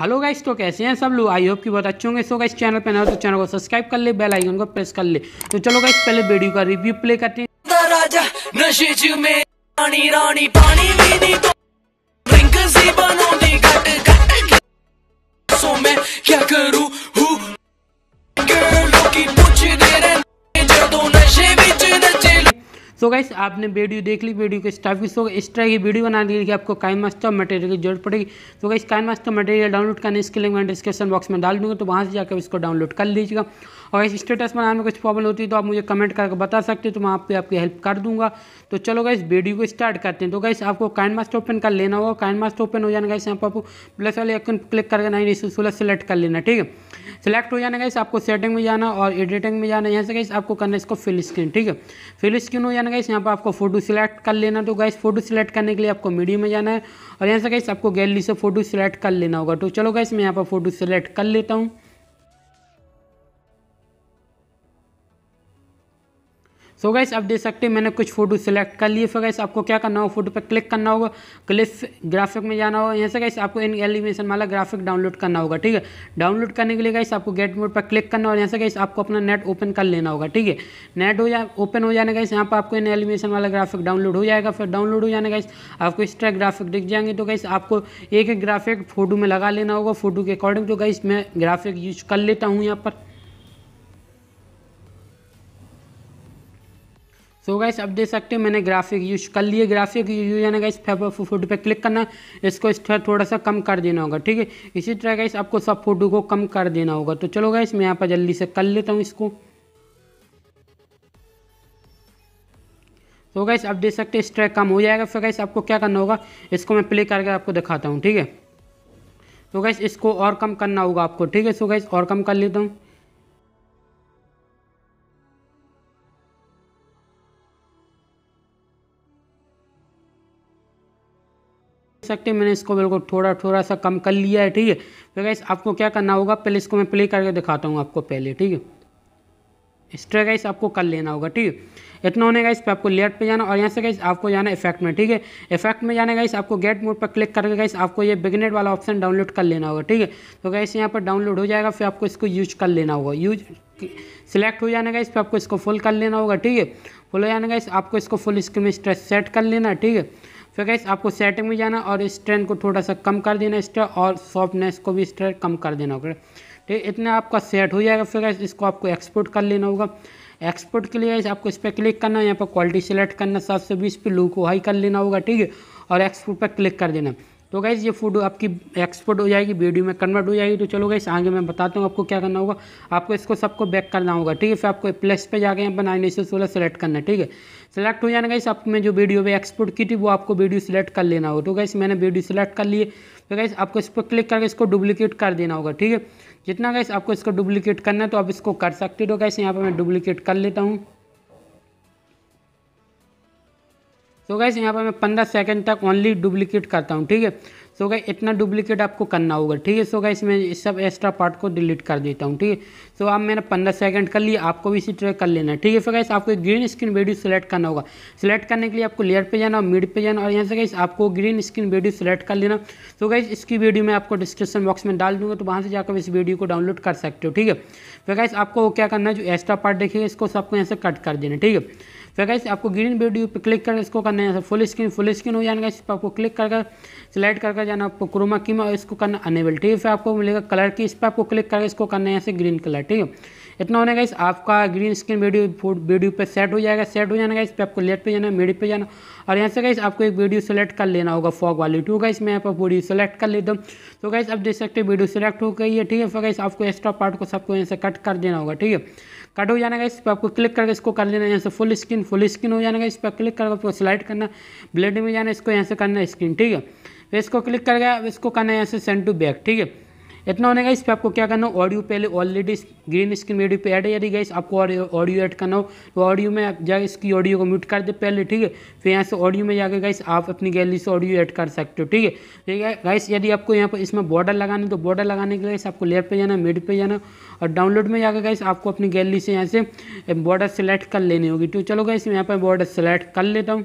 hello guys तो कैसे हैं सब लोग आई होप कि बहुत अच्छे होंगे सो गाइस चैनल पे नए तो चैनल को सब्सक्राइब कर ले बेल आइकन को प्रेस कर ले तो चलो गाइस पहले वीडियो का रिव्यू प्ले करते हैं राजा क्या सो गाइस आपने वीडियो देख ली वीडियो के स्टाफ की सो इस तरह की वीडियो बनाने के लिए आपको काइन मास्टर मटेरियल की जरूरत पड़ेगी तो guys Kine Master material download करने इसके लिए मैं डिस्क्रिप्शन बॉक्स में डाल दूँगा तो वहाँ से जाकर इसको डाउनलोड कर लीजिएगा और इस स्टेटस बनाने में कुछ प्रॉब्लम होती है तो आप मुझे कमेंट करके बता सकते हो तो मैं आप आपकी हेल्प कर दूंगा तो चलो गाइस वीडियो को स्टार्ट करते हैं तो गाइस आपको काइन मास्टर ओपन कर लेना होगा काइन मास्टर ओपन हो जाना गाइस यहाँ पर आपको प्लस वाले आइकन क्लिक करके नाइन इशू सोलह सेलेक्ट कर लेना ठीक है सेलेक्ट हो जाना गाइस आपको सेटिंग में जाना और एडिटिंग में जाना यहाँ से गाइस आपको करना इसको फिल स्क्रीन ठीक है फिल स्क्रीन हो जाना गैस यहाँ पर आपको फोटो सिलेक्ट कर लेना तो गैस फोटो सिलेक्ट करने के लिए आपको मीडियो में जाना है और यहाँ से गैस आपको गैलरी से फोटो सिलेक्ट कर लेना होगा तो चलो गैस मैं यहाँ पर फोटो सिलेक्ट कर लेता हूँ सो गाइस गैस आप देख सकते हैं मैंने कुछ फोटो सेलेक्ट कर लिए फिर गैस आपको क्या करना होगा फोटो पर क्लिक करना होगा क्लिफ ग्राफिक में जाना होगा यहाँ से गाइस आपको इन एलिमेशन वाला ग्राफिक डाउनलोड करना होगा ठीक है डाउनलोड करने के लिए गाइस आपको गेट मोड पर क्लिक करना होगा यहाँ से गाइस आपको अपना नेट ओपन कर लेना होगा ठीक है नेट हो जाए ओपन हो जाने गाइस यहाँ पर आपको इन एलिमेशन वाला ग्राफिक डाउनलोड हो जाएगा फिर डाउनलोड हो जाने गाइस आपको इस तरह ग्राफिक दिख जाएंगे तो गाइस आपको एक एक ग्राफिक फोटो में लगा लेना होगा फोटो के अकॉर्डिंग तो गाइस मैं ग्राफिक यूज कर लेता हूँ यहाँ पर सो so गाइस आप देख सकते हो मैंने ग्राफिक यूज कर लिए ग्राफिक यूज यानी गाइस फोटो पे क्लिक करना है इसको इस थोड़ा सा कम कर देना होगा ठीक है इसी तरह गाइस आपको सब फोटो को कम कर देना होगा तो चलो गाइस मैं यहाँ पर जल्दी से कर लेता हूँ इसको तो गाइस आप देख सकते हैं इस कम हो जाएगा फिर गाइस आपको क्या करना होगा इसको मैं प्ले करके आपको दिखाता हूँ ठीक है तो गाइस इसको और कम करना होगा आपको ठीक है सो गाइस और कम कर लेता हूँ सकते हैं मैंने इसको बिल्कुल थोड़ा थोड़ा सा कम कर लिया है ठीक है फिर तो गाइस आपको क्या करना होगा पहले इसको मैं प्ले करके दिखाता हूँ आपको पहले ठीक है स्ट्रे गाइस आपको कर लेना होगा ठीक है इतना होने का इस पर आपको लेट पे जाना और यहाँ से गाइस आपको जाना इफेक्ट में ठीक है इफेक्ट में जाने गाइस आपको गेट मोड पर क्लिक करके गाइस आपको ये बिगनेट वाला ऑप्शन डाउनलोड कर लेना होगा ठीक है तो गाइस यहाँ पर डाउनलोड हो जाएगा फिर आपको इसको यूज कर लेना होगा यूज सिलेक्ट हो जाने का इस पर आपको इसको फुल कर लेना होगा ठीक है फुल हो जाने इस आपको इसको फुल स्क्रीन में सेट कर लेना ठीक है सो गैस आपको सेटिंग में जाना और स्ट्रेंथ को थोड़ा सा कम कर देना इसका और सॉफ्टनेस को भी एक्स्ट्रा कम कर देना होगा ठीक है इतना आपका सेट हो जाएगा फिर गैस इसको आपको एक्सपोर्ट कर लेना होगा एक्सपोर्ट के लिए आपको इस पर क्लिक करना यहाँ पर क्वालिटी सेलेक्ट करना सात सौ बीस पे लू को हाई कर लेना होगा ठीक है और एक्सपोर्ट पर क्लिक कर देना तो गाइज़ ये फोटो आपकी एक्सपोर्ट हो जाएगी वीडियो में कन्वर्ट हो जाएगी तो चलो गाइस आगे मैं बताता हूँ आपको क्या करना होगा आपको इसको सबको बैक करना होगा ठीक है फिर आपको प्लस पे जाके यहाँ पर नाइन सौ सोलह सेलेक्ट करना है ठीक है सेलेक्ट हो जाना गाइस आपने जो वीडियो पे एक्सपोर्ट की थी वो आपको वीडियो सेलेक्ट कर लेना होगा तो गाइस मैंने वीडियो सेलेक्ट कर लिए तो गाइस आपको इस पर क्लिक करके इसको डुप्लीकेट कर देना होगा ठीक है जितना गाइस आपको इसको डुप्लीकेट करना है तो आप इसको कर सकते हो तो गाइस यहाँ पर मैं डुप्लीकेट कर लेता हूँ सो so यहाँ पर मैं पंद्रह सेकंड तक ओनली डुप्लीकेट करता हूँ ठीक है सो गए इतना डुप्लीकेट आपको करना होगा ठीक है सो गए इसमें इस सब एक्स्ट्रा पार्ट को डिलीट कर देता हूँ ठीक है सो आप मैंने पंद्रह सेकंड कर लिया आपको भी इसी तरह कर लेना है ठीक है सो गए आपको ग्रीन स्क्रीन वीडियो सेलेक्ट करना होगा सेलेक्ट करने के लिए आपको लेयर पर जाना और मिड पर जाना और यहाँ से गए आपको ग्रीन स्क्रीन वीडियो सेलेक्ट कर लेना सो गए इसकी वीडियो मैं आपको डिस्क्रिप्शन बॉक्स में डाल दूँगा तो वहाँ से जाकर इस वीडियो को डाउनलोड कर सकते हो ठीक है फिर गए आपको क्या करना है जो एक्स्ट्रा पार्ट देखिएगा इसको सबको यहाँ से कट कर देना ठीक है फिर गाइस आपको ग्रीन वीडियो पे क्लिक करके इसको करना है फुल स्क्रीन फुल स्क्रीन हो जाएगा इस पर आपको क्लिक करके सिलेक्ट करके जाना आपको क्रोमा की में इसको करना अनेबल ठीक है फिर आपको मिलेगा कलर की इस पर आपको क्लिक करके इसको करना है ऐसे ग्रीन कलर ठीक है इतना होने का इस आपका ग्रीन स्क्रीन वीडियो वीडियो पे सेट हो जाएगा सेट हो जाना इस पर आपको लेट पे जाना है मिड पे जाना और यहाँ से गाइस आपको एक वीडियो सेलेक्ट कर लेना होगा फॉग वाली टू तो गाइस मैं यहाँ पर वीडियो सेलेक्ट कर लेता हूँ तो गाइस आप देख सकते हैं वीडियो सेलेक्ट हो गई है ठीक है फिर गाइस आपको एक्स्ट्रा पार्ट को सबको यहाँ से कट कर देना होगा ठीक है कट हो जाना इस पर आपको क्लिक करके इसको कर लेना यहाँ से फुल स्क्रीन फुल स्क्रीन हो जाना इस पर क्लिक करके आपको स्लाइड करना ब्लेड में जाना इसको यहाँ से करना स्क्रीन ठीक है फिर तो इसको क्लिक करके इसको करना यहाँ से सेंड टू बैक ठीक है इतना होने गाइस पे आपको क्या करना हो ऑडियो पहले ऑलरेडी ग्रीन स्क्रीन वीडियो पे ऐड है यदि गाइस आपको ऑडियो ऐड करना हो तो ऑडियो में आप जाए इसकी ऑडियो को म्यूट कर दे पहले ठीक है फिर यहाँ से ऑडियो में जाकर गाइस आप अपनी गैलरी से ऑडियो ऐड कर सकते हो ठीक है ठीक है गाइस यदि आपको यहाँ पर इसमें बॉर्डर लगाना तो बॉर्डर लगाने के लिए आपको लेफ्ट पर जाना मिड पर जाना और डाउनलोड में जाकर गाइस आपको अपनी गैलरी से यहाँ से बॉर्डर सेलेक्ट कर लेनी होगी तो चलो गाइस यहाँ पर बॉर्डर सेलेक्ट कर लेता हूँ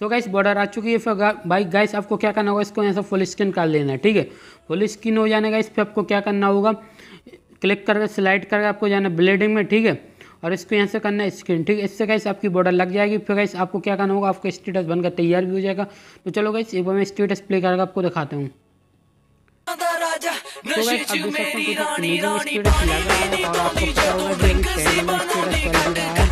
तो गाइस बॉर्डर आ चुकी है फिर भाई गाइस आपको क्या करना होगा इसको यहाँ से फुल स्क्रीन कर लेना है ठीक है फुल स्क्रीन हो जाने का इस पर आपको क्या करना होगा क्लिक करके स्लाइड करके आपको जाना ब्लेडिंग में ठीक है और इसको यहाँ से करना है स्क्रीन ठीक है इससे गाइस आपकी बॉर्डर लग जाएगी फिर गाइस आपको क्या करना होगा आपका स्टेटस बनकर तैयार भी हो जाएगा तो चलो गाइस एक बार मैं स्टेटस प्ले करके आपको दिखाता हूँ तो गाइस आप देख सकते हैं तो स्टेटस लगा है और आपको पता होगा जो स्टेटस चल भी रहा है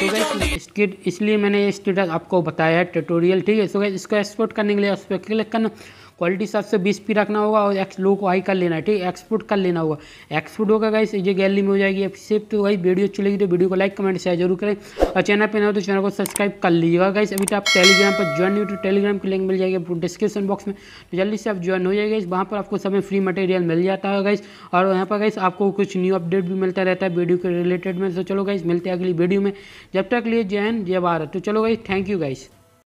सो गैस इसलिए मैंने ये स्टेटस आपको बताया ट्यूटोरियल ठीक है सो इसको एक्सपोर्ट करने के लिए उस पर क्लिक करना क्वालिटी सबसे बीस पी रखना होगा और एक्स लो को हाई कर लेना है ठीक है एक्सपोर्ट कर लेना होगा एक्सपोर्ट होगा गाइस ये गैलरी में हो जाएगी आप सिर्फ तो भाई वीडियो अच्छी लगी तो वीडियो को लाइक कमेंट शेयर जरूर करें और चैनल पर ना हो तो चैनल को सब्सक्राइब कर लीजिएगा गाइस अभी तो आप टेलीग्राम पर ज्वाइन नहीं हो तो टेलीग्राम की लिंक मिल जाएगी आपको डिस्क्रिप्शन बॉक्स में तो जल्दी से आप ज्वाइन हो जाएगा इस वहाँ पर आपको सब फ्री मटेरियल मिल जाता है गाइस और यहाँ पर गाइस आपको कुछ न्यू अपडेट भी मिलता रहता है वीडियो के रिलेटेड में तो चलो गाइस मिलते हैं अगली वीडियो में जब तक लिए जय हिंद जय भारत तो चलो गाइस थैंक यू गाइस